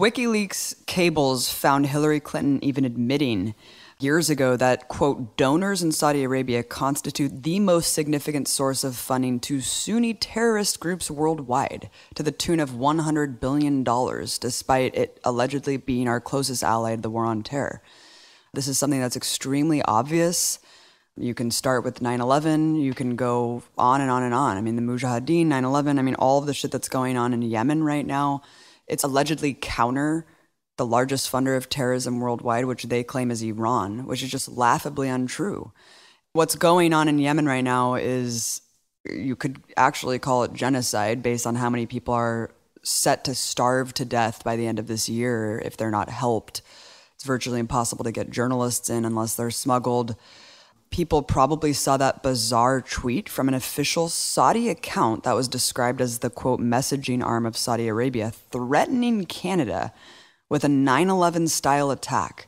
WikiLeaks cables found Hillary Clinton even admitting years ago that, quote, donors in Saudi Arabia constitute the most significant source of funding to Sunni terrorist groups worldwide to the tune of $100 billion, despite it allegedly being our closest ally to the war on terror. This is something that's extremely obvious. You can start with 9 11, you can go on and on and on. I mean, the Mujahideen, 9 11, I mean, all of the shit that's going on in Yemen right now. It's allegedly counter the largest funder of terrorism worldwide, which they claim is Iran, which is just laughably untrue. What's going on in Yemen right now is you could actually call it genocide based on how many people are set to starve to death by the end of this year if they're not helped. It's virtually impossible to get journalists in unless they're smuggled people probably saw that bizarre tweet from an official Saudi account that was described as the quote messaging arm of Saudi Arabia threatening Canada with a 9 11 style attack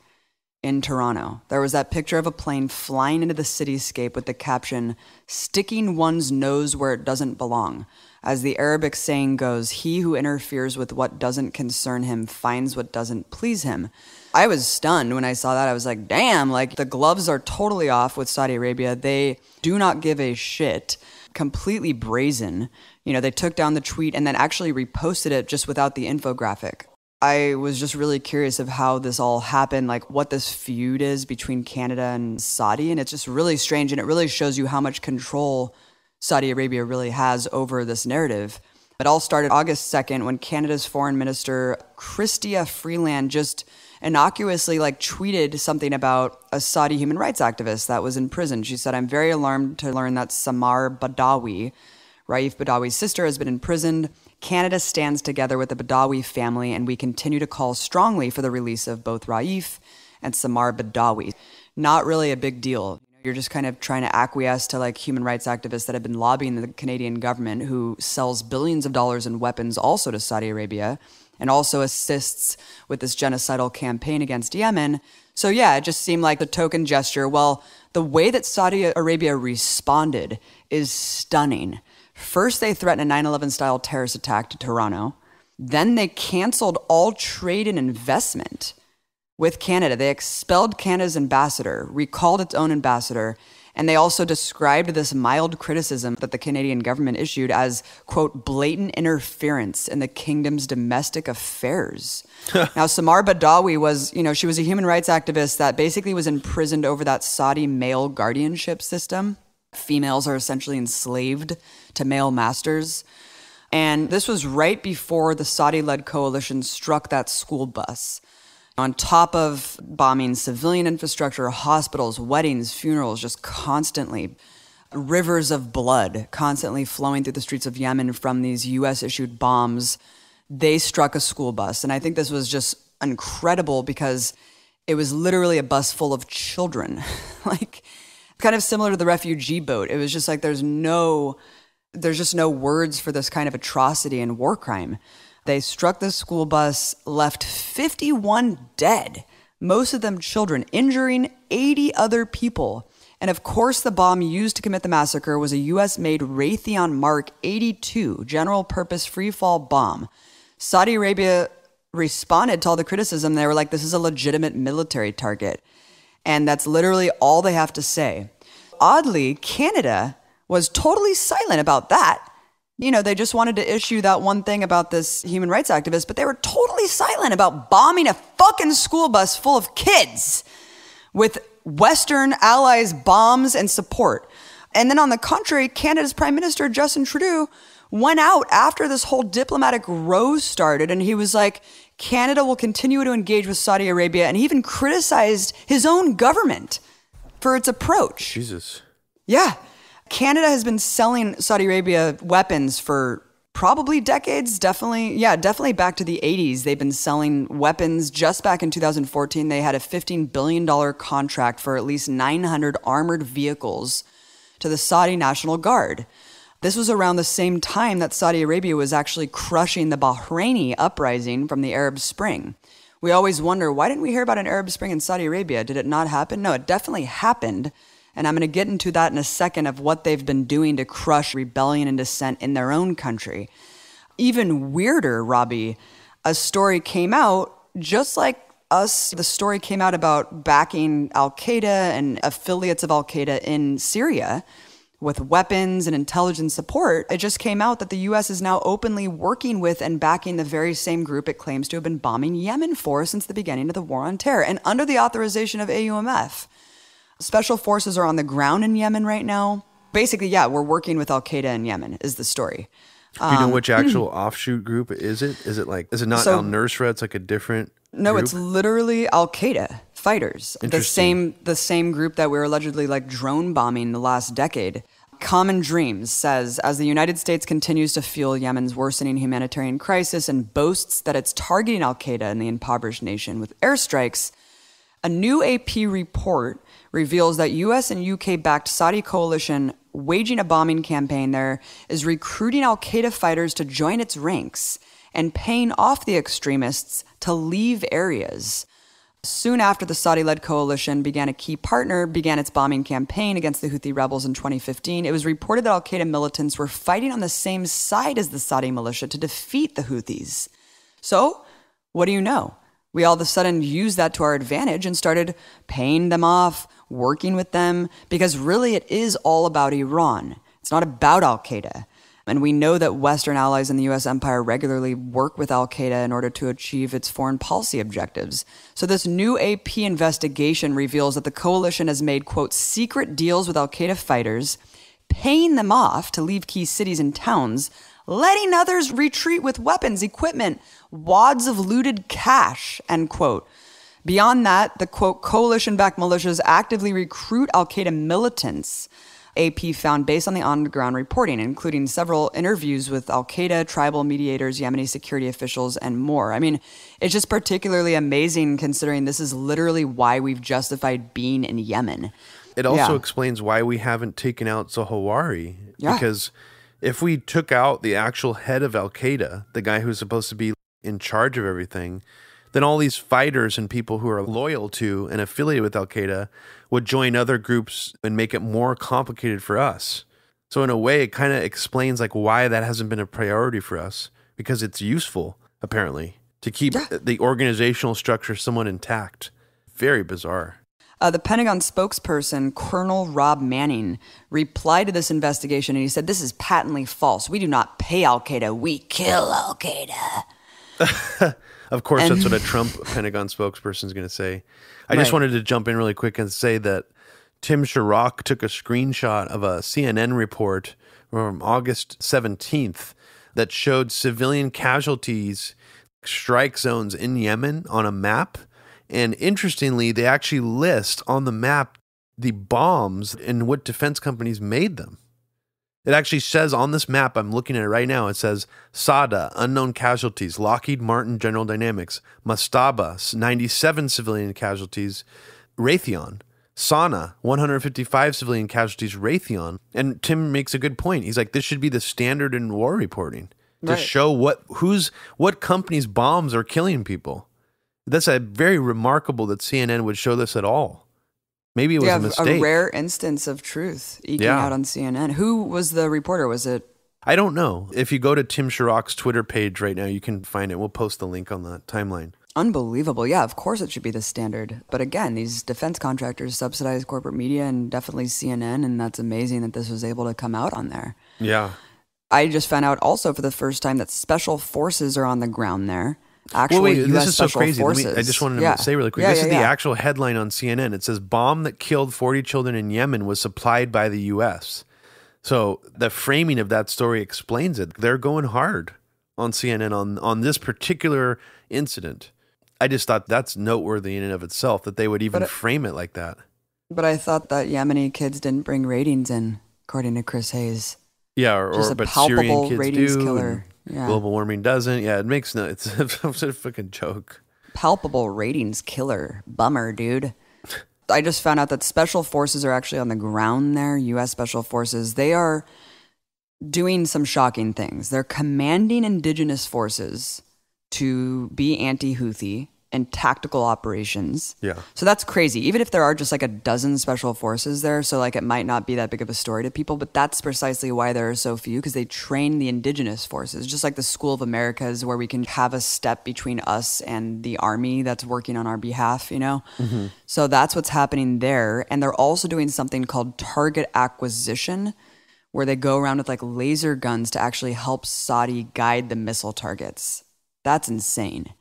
in Toronto. There was that picture of a plane flying into the cityscape with the caption, sticking one's nose where it doesn't belong. As the Arabic saying goes, he who interferes with what doesn't concern him finds what doesn't please him. I was stunned when I saw that. I was like, damn, like the gloves are totally off with Saudi Arabia. They do not give a shit, completely brazen. You know, they took down the tweet and then actually reposted it just without the infographic. I was just really curious of how this all happened, like what this feud is between Canada and Saudi. And it's just really strange. And it really shows you how much control Saudi Arabia really has over this narrative. It all started August 2nd when Canada's Foreign Minister, Christia Freeland, just innocuously like tweeted something about a Saudi human rights activist that was in prison. She said, I'm very alarmed to learn that Samar Badawi, Raif Badawi's sister, has been imprisoned. Canada stands together with the Badawi family, and we continue to call strongly for the release of both Raif and Samar Badawi. Not really a big deal. You're just kind of trying to acquiesce to like human rights activists that have been lobbying the Canadian government, who sells billions of dollars in weapons also to Saudi Arabia and also assists with this genocidal campaign against Yemen. So, yeah, it just seemed like a token gesture. Well, the way that Saudi Arabia responded is stunning. First, they threatened a 9 11 style terrorist attack to Toronto. Then they canceled all trade and investment with Canada. They expelled Canada's ambassador, recalled its own ambassador, and they also described this mild criticism that the Canadian government issued as, quote, blatant interference in the kingdom's domestic affairs. now, Samar Badawi was, you know, she was a human rights activist that basically was imprisoned over that Saudi male guardianship system. Females are essentially enslaved to male masters. And this was right before the Saudi led coalition struck that school bus on top of bombing civilian infrastructure, hospitals, weddings, funerals, just constantly. Rivers of blood constantly flowing through the streets of Yemen from these US issued bombs. They struck a school bus. And I think this was just incredible because it was literally a bus full of children. like, kind of similar to the refugee boat. It was just like there's no, there's just no words for this kind of atrocity and war crime. They struck the school bus, left 51 dead, most of them children, injuring 80 other people. And of course, the bomb used to commit the massacre was a US made Raytheon Mark 82 general purpose free fall bomb. Saudi Arabia responded to all the criticism. They were like, this is a legitimate military target. And that's literally all they have to say. Oddly, Canada was totally silent about that you know, they just wanted to issue that one thing about this human rights activist, but they were totally silent about bombing a fucking school bus full of kids with Western allies' bombs and support. And then on the contrary, Canada's Prime Minister Justin Trudeau went out after this whole diplomatic row started and he was like, Canada will continue to engage with Saudi Arabia. And he even criticized his own government for its approach. Jesus. Yeah. Canada has been selling Saudi Arabia weapons for probably decades definitely yeah definitely back to the 80s they've been selling weapons just back in 2014 they had a 15 billion dollar contract for at least 900 armored vehicles to the Saudi National Guard this was around the same time that Saudi Arabia was actually crushing the Bahraini uprising from the Arab Spring we always wonder why didn't we hear about an Arab Spring in Saudi Arabia did it not happen no it definitely happened and I'm going to get into that in a second of what they've been doing to crush rebellion and dissent in their own country. Even weirder, Robbie, a story came out just like us. The story came out about backing Al Qaeda and affiliates of Al Qaeda in Syria with weapons and intelligence support. It just came out that the US is now openly working with and backing the very same group it claims to have been bombing Yemen for since the beginning of the war on terror and under the authorization of AUMF. Special forces are on the ground in Yemen right now. Basically, yeah, we're working with Al Qaeda in Yemen, is the story. Do you know um, which actual offshoot group is it? Is it like is it not so, Al Nusra? It's like a different. No, group? it's literally Al Qaeda fighters. The same the same group that we were allegedly like drone bombing the last decade. Common Dreams says as the United States continues to fuel Yemen's worsening humanitarian crisis and boasts that it's targeting Al Qaeda in the impoverished nation with airstrikes, a new AP report reveals that US and UK backed Saudi coalition waging a bombing campaign there is recruiting Al Qaeda fighters to join its ranks and paying off the extremists to leave areas. Soon after the Saudi led coalition began a key partner, began its bombing campaign against the Houthi rebels in 2015, it was reported that Al Qaeda militants were fighting on the same side as the Saudi militia to defeat the Houthis. So, what do you know? we all of a sudden used that to our advantage and started paying them off, working with them, because really it is all about Iran. It's not about Al Qaeda. And we know that Western allies in the US empire regularly work with Al Qaeda in order to achieve its foreign policy objectives. So, this new AP investigation reveals that the coalition has made, quote, secret deals with Al Qaeda fighters, paying them off to leave key cities and towns letting others retreat with weapons, equipment, wads of looted cash, end quote. Beyond that, the quote, coalition backed militias actively recruit Al Qaeda militants, AP found based on the on the ground reporting, including several interviews with Al Qaeda, tribal mediators, Yemeni security officials, and more. I mean, it's just particularly amazing considering this is literally why we've justified being in Yemen. It also yeah. explains why we haven't taken out Zohawari yeah. because if we took out the actual head of Al Qaeda, the guy who's supposed to be in charge of everything, then all these fighters and people who are loyal to and affiliated with Al Qaeda would join other groups and make it more complicated for us. So in a way, it kind of explains like why that hasn't been a priority for us because it's useful apparently to keep yeah. the organizational structure somewhat intact. Very bizarre. Uh, the Pentagon spokesperson, Colonel Rob Manning, replied to this investigation and he said, This is patently false. We do not pay Al Qaeda, we kill Al Qaeda. of course, and that's what a Trump Pentagon spokesperson is going to say. I right. just wanted to jump in really quick and say that Tim Sharrock took a screenshot of a CNN report from August 17th that showed civilian casualties strike zones in Yemen on a map and interestingly, they actually list on the map the bombs and what defense companies made them. It actually says on this map, I'm looking at it right now, it says SADA, unknown casualties, Lockheed Martin General Dynamics, Mastaba, 97 civilian casualties, Raytheon, Sana, 155 civilian casualties, Raytheon. And Tim makes a good point. He's like, this should be the standard in war reporting to right. show what who's what companies' bombs are killing people. That's a very remarkable that CNN would show this at all. Maybe it was yeah, a mistake. A rare instance of truth eking yeah. out on CNN. Who was the reporter? Was it? I don't know. If you go to Tim Sharrock's Twitter page right now, you can find it. We'll post the link on the timeline. Unbelievable. Yeah, of course it should be the standard. But again, these defense contractors subsidize corporate media and definitely CNN. And that's amazing that this was able to come out on there. Yeah. I just found out also for the first time that special forces are on the ground there actual well, wait, U.S. This is Special so crazy. Forces. Me, I just wanted to yeah. say really quick. Yeah, this yeah, is the actual headline on CNN. It says bomb that killed 40 children in Yemen was supplied by the U.S. So the framing of that story explains it. They're going hard on CNN on on this particular incident. I just thought that's noteworthy in and of itself that they would even but, frame it like that. But I thought that Yemeni kids didn't bring ratings in, according to Chris Hayes. Yeah, or, or just a palpable ratings do. killer. Yeah. Global warming doesn't. Yeah, it makes no. It's a, it's a fucking joke. Palpable ratings killer. Bummer, dude. I just found out that special forces are actually on the ground there. U.S. special forces. They are doing some shocking things. They're commanding indigenous forces to be anti-Houthi and tactical operations. Yeah. So that's crazy. Even if there are just like a dozen special forces there, so like it might not be that big of a story to people, but that's precisely why there are so few because they train the indigenous forces. Just like the School of Americas where we can have a step between us and the army that's working on our behalf, you know? Mm-hmm. So that's what's happening there. And they're also doing something called target acquisition where they go around with like laser guns to actually help Saudi guide the missile targets. That's insane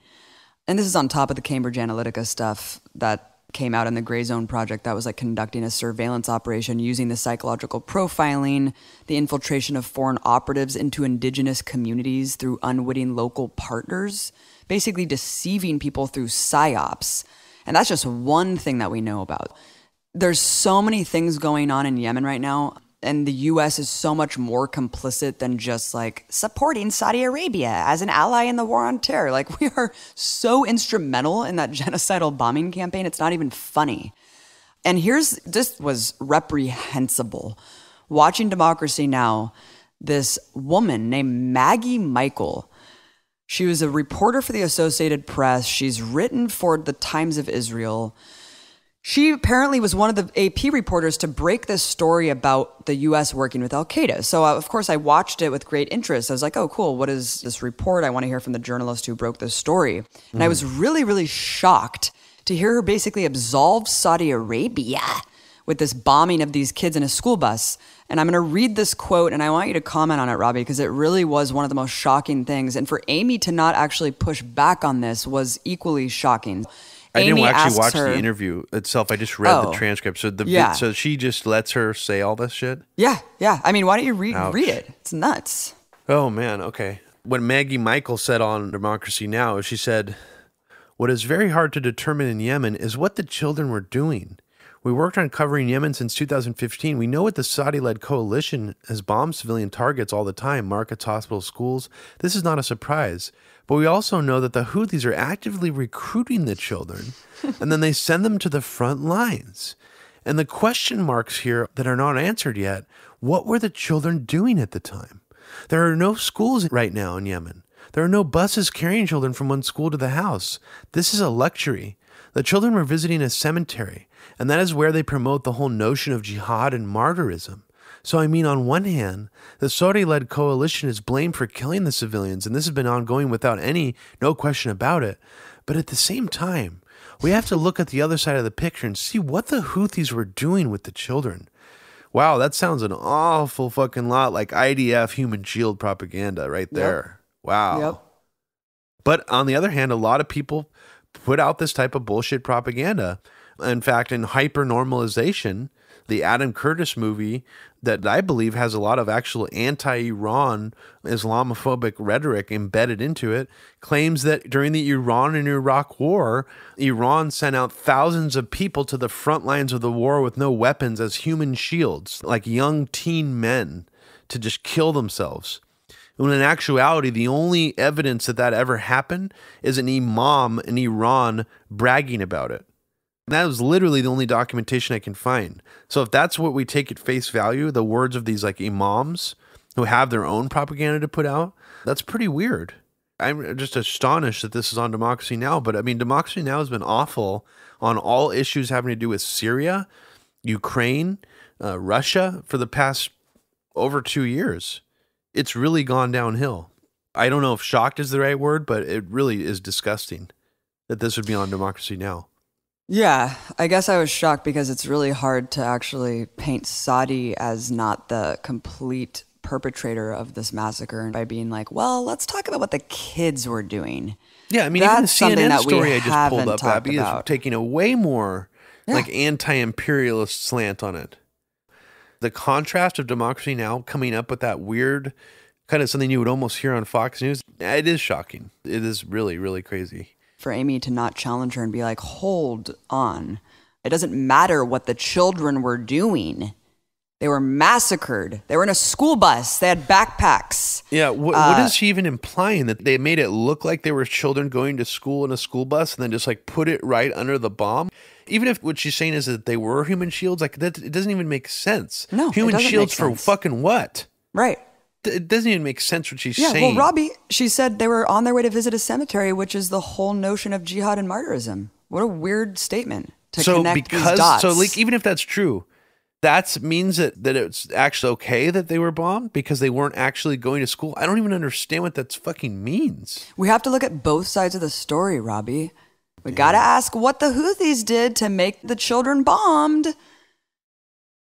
and this is on top of the Cambridge Analytica stuff that came out in the Gray Zone project that was like conducting a surveillance operation using the psychological profiling, the infiltration of foreign operatives into indigenous communities through unwitting local partners, basically deceiving people through psyops. And that's just one thing that we know about. There's so many things going on in Yemen right now and the US is so much more complicit than just like supporting Saudi Arabia as an ally in the war on terror. Like we are so instrumental in that genocidal bombing campaign, it's not even funny. And here's this was reprehensible. Watching Democracy Now, this woman named Maggie Michael, she was a reporter for the Associated Press. She's written for the Times of Israel. She apparently was one of the AP reporters to break this story about the US working with Al Qaeda. So, uh, of course, I watched it with great interest. I was like, oh, cool, what is this report? I want to hear from the journalist who broke this story. And I hmm. was really, really shocked to hear her basically absolve Saudi Arabia with this bombing of these kids in a school bus. And I'm going to read this quote and I want you to comment on it, Robbie, because it really was one of the most shocking things. And for Amy to not actually push back on this was equally shocking. I Amy didn't actually watch her, the interview itself. I just read oh, the transcript. So the yeah. so she just lets her say all this shit. Yeah, yeah. I mean, why don't you read Ouch. read it? It's nuts. Oh man. Okay. What Maggie Michael said on Democracy Now, she said, "What is very hard to determine in Yemen is what the children were doing. We worked on covering Yemen since 2015. We know what the Saudi led coalition has bombed civilian targets all the time markets, hospitals, schools. This is not a surprise. But we also know that the Houthis are actively recruiting the children and then they send them to the front lines. And the question marks here that are not answered yet what were the children doing at the time? There are no schools right now in Yemen. There are no buses carrying children from one school to the house. This is a luxury. The children were visiting a cemetery, and that is where they promote the whole notion of jihad and martyrism. So, I mean, on one hand, the Saudi led coalition is blamed for killing the civilians, and this has been ongoing without any, no question about it. But at the same time, we have to look at the other side of the picture and see what the Houthis were doing with the children. Wow, that sounds an awful fucking lot like IDF human shield propaganda right there. Yep. Wow. Yep. But on the other hand, a lot of people put out this type of bullshit propaganda. In fact, in hyper normalization, the Adam Curtis movie that I believe has a lot of actual anti Iran Islamophobic rhetoric embedded into it claims that during the Iran and Iraq war, Iran sent out thousands of people to the front lines of the war with no weapons as human shields, like young teen men to just kill themselves. When in actuality, the only evidence that that ever happened is an imam in Iran bragging about it. And that was literally the only documentation I can find. So if that's what we take at face value, the words of these like imams who have their own propaganda to put out, that's pretty weird. I'm just astonished that this is on Democracy Now! But I mean, Democracy Now! has been awful on all issues having to do with Syria, Ukraine, uh, Russia for the past over two years it's really gone downhill. I don't know if shocked is the right word, but it really is disgusting that this would be on Democracy Now. Yeah, I guess I was shocked because it's really hard to actually paint Saudi as not the complete perpetrator of this massacre by being like, well, let's talk about what the kids were doing. Yeah, I mean, That's even the CNN story I just pulled up, Abby, about. is taking a way more yeah. like anti-imperialist slant on it. The contrast of Democracy Now! coming up with that weird kind of something you would almost hear on Fox News, it is shocking. It is really, really crazy. For Amy to not challenge her and be like, hold on. It doesn't matter what the children were doing. They were massacred. They were in a school bus. They had backpacks. Yeah. Wh- uh, what is she even implying? That they made it look like they were children going to school in a school bus and then just like put it right under the bomb? even if what she's saying is that they were human shields, like that, it doesn't even make sense. No, human shields for fucking what? Right. It doesn't even make sense what she's yeah, saying. Yeah, well, Robbie, she said they were on their way to visit a cemetery, which is the whole notion of jihad and martyrism. What a weird statement to so connect because, these dots. So, like, even if that's true, that means that, that it's actually okay that they were bombed because they weren't actually going to school. I don't even understand what that fucking means. We have to look at both sides of the story, Robbie. We got to ask what the Houthis did to make the children bombed.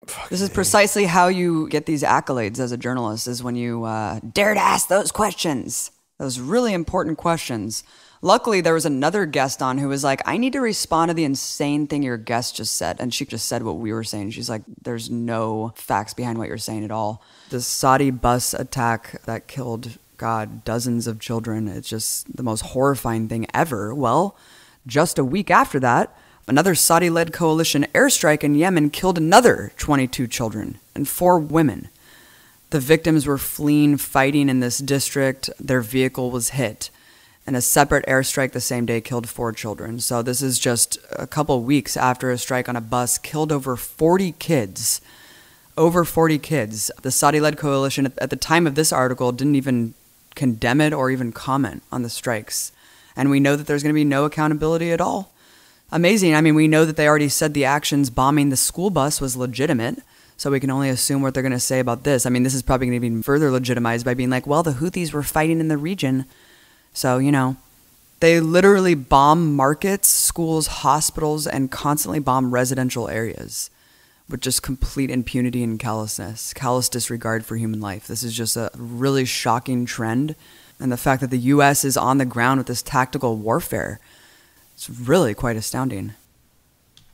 Fuck this me. is precisely how you get these accolades as a journalist is when you uh, dare to ask those questions, those really important questions. Luckily, there was another guest on who was like, I need to respond to the insane thing your guest just said. And she just said what we were saying. She's like, there's no facts behind what you're saying at all. The Saudi bus attack that killed, God, dozens of children, it's just the most horrifying thing ever. Well, just a week after that, another Saudi led coalition airstrike in Yemen killed another 22 children and four women. The victims were fleeing fighting in this district. Their vehicle was hit. And a separate airstrike the same day killed four children. So, this is just a couple weeks after a strike on a bus killed over 40 kids. Over 40 kids. The Saudi led coalition at the time of this article didn't even condemn it or even comment on the strikes and we know that there's going to be no accountability at all. Amazing. I mean, we know that they already said the actions bombing the school bus was legitimate. So we can only assume what they're going to say about this. I mean, this is probably going to be further legitimized by being like, well, the Houthis were fighting in the region. So, you know, they literally bomb markets, schools, hospitals, and constantly bomb residential areas with just complete impunity and callousness, callous disregard for human life. This is just a really shocking trend and the fact that the U.S. is on the ground with this tactical warfare. It's really quite astounding.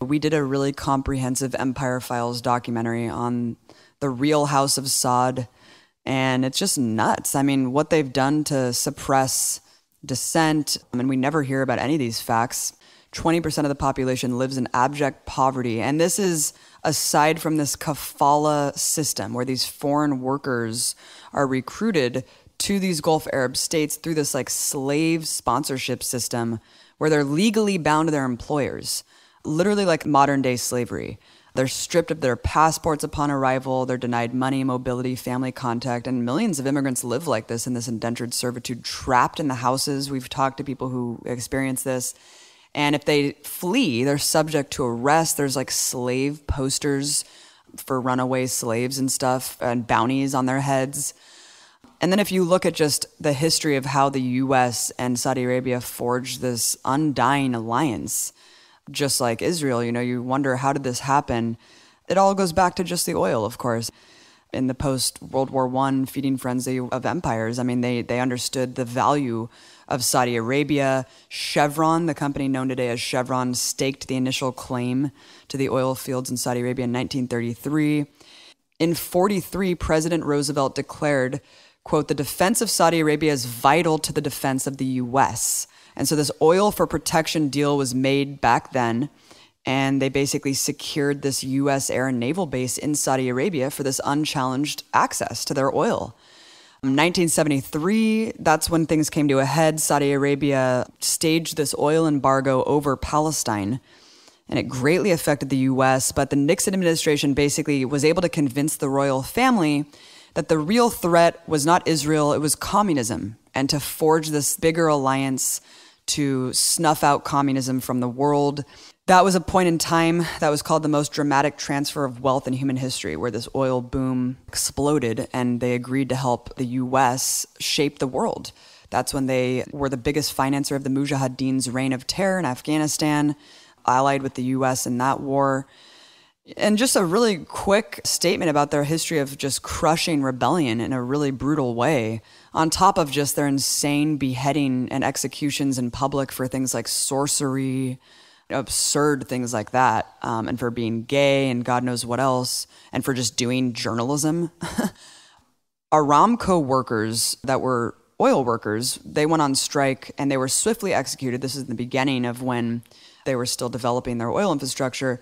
We did a really comprehensive Empire Files documentary on the real House of Saud, and it's just nuts. I mean, what they've done to suppress dissent, I mean, we never hear about any of these facts. 20% of the population lives in abject poverty, and this is aside from this kafala system where these foreign workers are recruited to these Gulf Arab states through this like slave sponsorship system where they're legally bound to their employers, literally like modern day slavery. They're stripped of their passports upon arrival. They're denied money, mobility, family contact. And millions of immigrants live like this in this indentured servitude, trapped in the houses. We've talked to people who experience this. And if they flee, they're subject to arrest. There's like slave posters for runaway slaves and stuff, and bounties on their heads. And then if you look at just the history of how the US and Saudi Arabia forged this undying alliance, just like Israel, you know, you wonder how did this happen? It all goes back to just the oil, of course. In the post World War I feeding frenzy of empires, I mean, they, they understood the value of Saudi Arabia. Chevron, the company known today as Chevron, staked the initial claim to the oil fields in Saudi Arabia in 1933. In 43, President Roosevelt declared quote, the defense of Saudi Arabia is vital to the defense of the US. And so this oil for protection deal was made back then. And they basically secured this US air and naval base in Saudi Arabia for this unchallenged access to their oil. 1973, that's when things came to a head. Saudi Arabia staged this oil embargo over Palestine, and it greatly affected the US. But the Nixon administration basically was able to convince the royal family that the real threat was not Israel, it was communism, and to forge this bigger alliance to snuff out communism from the world. That was a point in time that was called the most dramatic transfer of wealth in human history, where this oil boom exploded and they agreed to help the US shape the world. That's when they were the biggest financier of the Mujahideen's reign of terror in Afghanistan, allied with the US in that war. And just a really quick statement about their history of just crushing rebellion in a really brutal way, on top of just their insane beheading and executions in public for things like sorcery, absurd things like that, um, and for being gay and God knows what else, and for just doing journalism. Aramco workers that were oil workers, they went on strike and they were swiftly executed. This is the beginning of when they were still developing their oil infrastructure.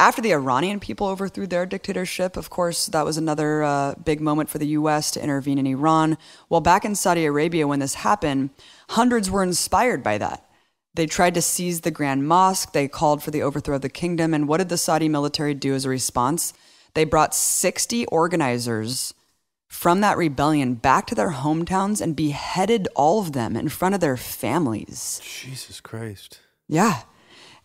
After the Iranian people overthrew their dictatorship, of course, that was another uh, big moment for the US to intervene in Iran. Well, back in Saudi Arabia, when this happened, hundreds were inspired by that. They tried to seize the Grand Mosque, they called for the overthrow of the kingdom. And what did the Saudi military do as a response? They brought 60 organizers from that rebellion back to their hometowns and beheaded all of them in front of their families. Jesus Christ. Yeah.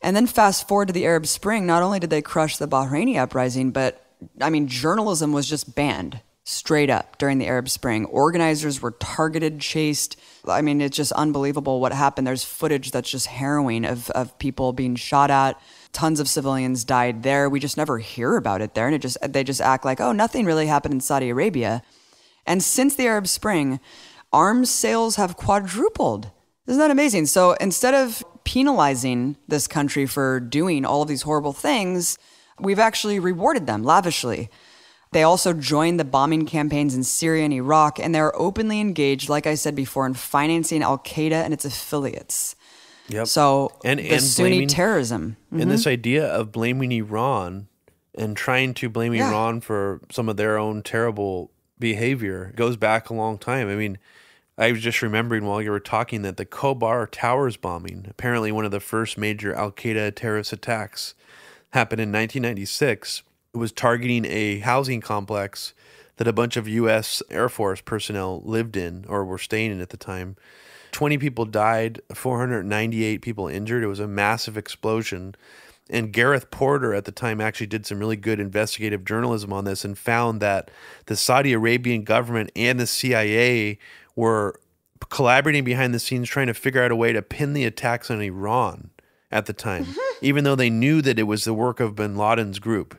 And then fast forward to the Arab Spring, not only did they crush the Bahraini uprising, but I mean, journalism was just banned straight up during the Arab Spring. Organizers were targeted, chased. I mean, it's just unbelievable what happened. There's footage that's just harrowing of, of people being shot at. Tons of civilians died there. We just never hear about it there. And it just they just act like, oh, nothing really happened in Saudi Arabia. And since the Arab Spring, arms sales have quadrupled. Isn't that amazing? So instead of penalizing this country for doing all of these horrible things, we've actually rewarded them lavishly. They also joined the bombing campaigns in Syria and Iraq, and they're openly engaged, like I said before, in financing Al Qaeda and its affiliates. Yep. So and, and the Sunni blaming, terrorism. Mm-hmm. And this mm-hmm. idea of blaming Iran and trying to blame yeah. Iran for some of their own terrible behavior goes back a long time. I mean, I was just remembering while you were talking that the Kobar Towers bombing, apparently one of the first major Al Qaeda terrorist attacks, happened in 1996. It was targeting a housing complex that a bunch of U.S. Air Force personnel lived in or were staying in at the time. 20 people died, 498 people injured. It was a massive explosion and Gareth Porter at the time actually did some really good investigative journalism on this and found that the Saudi Arabian government and the CIA were collaborating behind the scenes trying to figure out a way to pin the attacks on Iran at the time, mm-hmm. even though they knew that it was the work of bin Laden's group.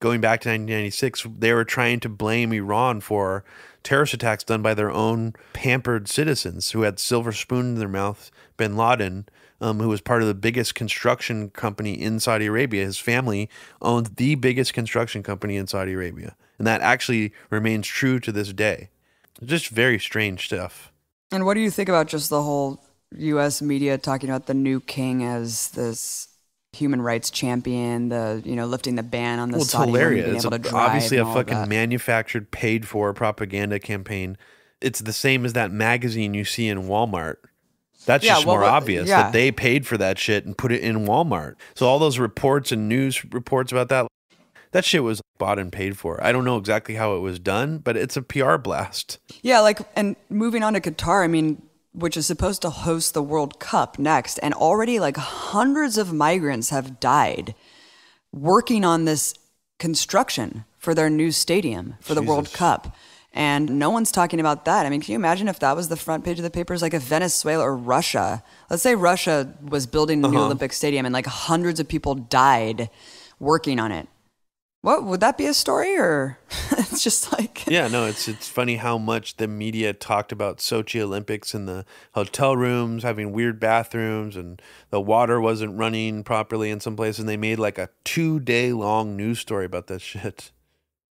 Going back to 1996, they were trying to blame Iran for terrorist attacks done by their own pampered citizens who had silver spoon in their mouths. bin Laden, um, who was part of the biggest construction company in Saudi Arabia. His family owned the biggest construction company in Saudi Arabia. And that actually remains true to this day. Just very strange stuff. And what do you think about just the whole US media talking about the new king as this human rights champion, the you know lifting the ban on the well, it's Saudi hilarious. It's a, obviously a fucking manufactured, paid for propaganda campaign. It's the same as that magazine you see in Walmart that's yeah, just well, more well, obvious yeah. that they paid for that shit and put it in Walmart. So all those reports and news reports about that, that shit was bought and paid for. I don't know exactly how it was done, but it's a PR blast. Yeah, like and moving on to Qatar, I mean, which is supposed to host the World Cup next, and already like hundreds of migrants have died working on this construction for their new stadium for Jesus. the World Cup. And no one's talking about that. I mean, can you imagine if that was the front page of the papers, like if Venezuela or Russia, let's say Russia was building a uh-huh. new Olympic stadium and like hundreds of people died working on it. What would that be a story or it's just like Yeah, no, it's it's funny how much the media talked about Sochi Olympics and the hotel rooms having weird bathrooms and the water wasn't running properly in some places and they made like a 2-day long news story about that shit.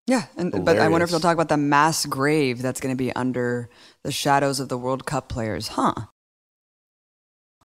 Yeah, and, Hilarious. but I wonder if they'll talk about the mass grave that's going to be under the shadows of the World Cup players, huh?